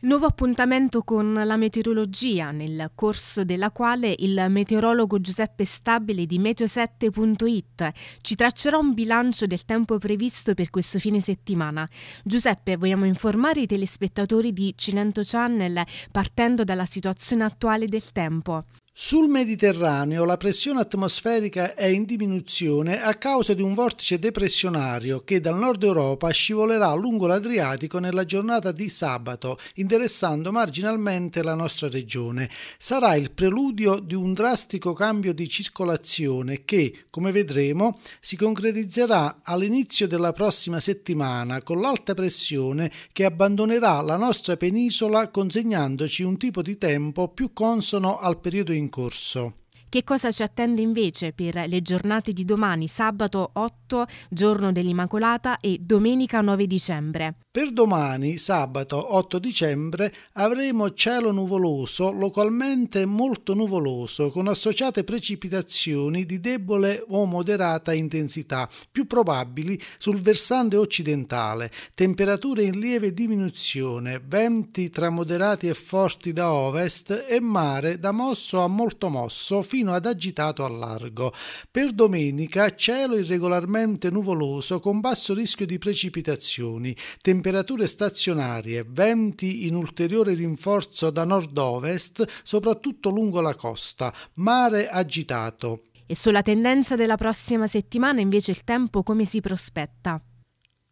Nuovo appuntamento con la meteorologia, nel corso della quale il meteorologo Giuseppe Stabile di meteo7.it ci traccerà un bilancio del tempo previsto per questo fine settimana. Giuseppe, vogliamo informare i telespettatori di Cilento Channel partendo dalla situazione attuale del tempo. Sul Mediterraneo la pressione atmosferica è in diminuzione a causa di un vortice depressionario che dal nord Europa scivolerà lungo l'Adriatico nella giornata di sabato, interessando marginalmente la nostra regione. Sarà il preludio di un drastico cambio di circolazione che, come vedremo, si concretizzerà all'inizio della prossima settimana con l'alta pressione che abbandonerà la nostra penisola consegnandoci un tipo di tempo più consono al periodo in corso. Che cosa ci attende invece per le giornate di domani, sabato 8, giorno dell'Immacolata e domenica 9 dicembre? Per domani, sabato 8 dicembre, avremo cielo nuvoloso, localmente molto nuvoloso, con associate precipitazioni di debole o moderata intensità, più probabili sul versante occidentale, temperature in lieve diminuzione, venti tra moderati e forti da ovest e mare da mosso a molto mosso fino fino ad agitato al largo. Per domenica cielo irregolarmente nuvoloso con basso rischio di precipitazioni, temperature stazionarie, venti in ulteriore rinforzo da nord-ovest, soprattutto lungo la costa, mare agitato. E sulla tendenza della prossima settimana invece il tempo come si prospetta?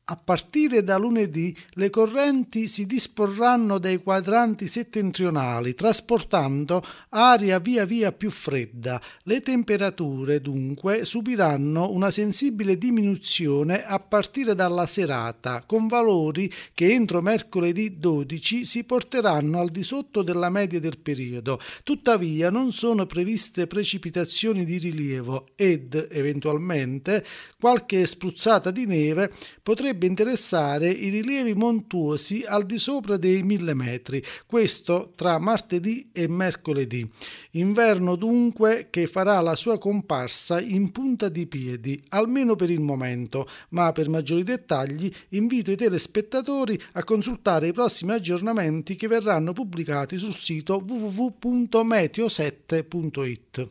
A partire da lunedì le correnti si disporranno dai quadranti settentrionali, trasportando aria via via più fredda. Le temperature dunque subiranno una sensibile diminuzione a partire dalla serata, con valori che entro mercoledì 12 si porteranno al di sotto della media del periodo. Tuttavia non sono previste precipitazioni di rilievo ed eventualmente qualche spruzzata di neve potrebbe potrebbe interessare i rilievi montuosi al di sopra dei 1000 metri, questo tra martedì e mercoledì. Inverno dunque che farà la sua comparsa in punta di piedi, almeno per il momento, ma per maggiori dettagli invito i telespettatori a consultare i prossimi aggiornamenti che verranno pubblicati sul sito www.meteo7.it.